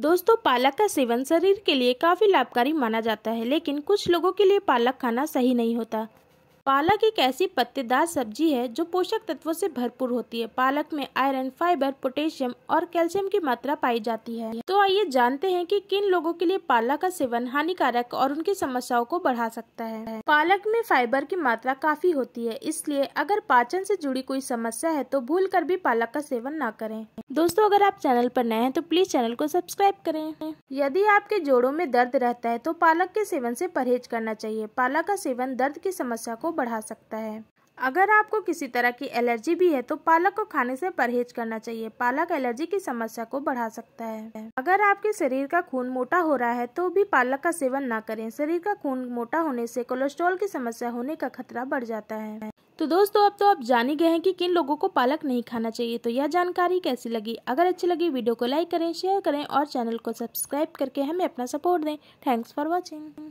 दोस्तों पालक का सेवन शरीर के लिए काफ़ी लाभकारी माना जाता है लेकिन कुछ लोगों के लिए पालक खाना सही नहीं होता पालक एक ऐसी पत्तेदार सब्जी है जो पोषक तत्वों से भरपूर होती है पालक में आयरन फाइबर पोटेशियम और कैल्शियम की मात्रा पाई जाती है तो आइए जानते हैं कि किन लोगों के लिए पालक का सेवन हानिकारक और उनकी समस्याओं को बढ़ा सकता है पालक में फाइबर की मात्रा काफी होती है इसलिए अगर पाचन से जुड़ी कोई समस्या है तो भूल कर भी पालक का सेवन न करें दोस्तों अगर आप चैनल पर नए हैं तो प्लीज चैनल को सब्सक्राइब करें यदि आपके जोड़ों में दर्द रहता है तो पालक के सेवन से परहेज करना चाहिए पालक का सेवन दर्द की समस्या को बढ़ा सकता है अगर आपको किसी तरह की एलर्जी भी है तो पालक को खाने से परहेज करना चाहिए पालक एलर्जी की समस्या को बढ़ा सकता है अगर आपके शरीर का खून मोटा हो रहा है तो भी पालक का सेवन ना करें शरीर का खून मोटा होने से कोलेस्ट्रॉल की समस्या होने का खतरा बढ़ जाता है तो दोस्तों अब तो आप जान ही गए हैं कि किन लोगों को पालक नहीं खाना चाहिए तो यह जानकारी कैसी लगी अगर अच्छी लगी वीडियो को लाइक करें शेयर करें और चैनल को सब्सक्राइब करके हमें अपना सपोर्ट दें थैंक्स फॉर वॉचिंग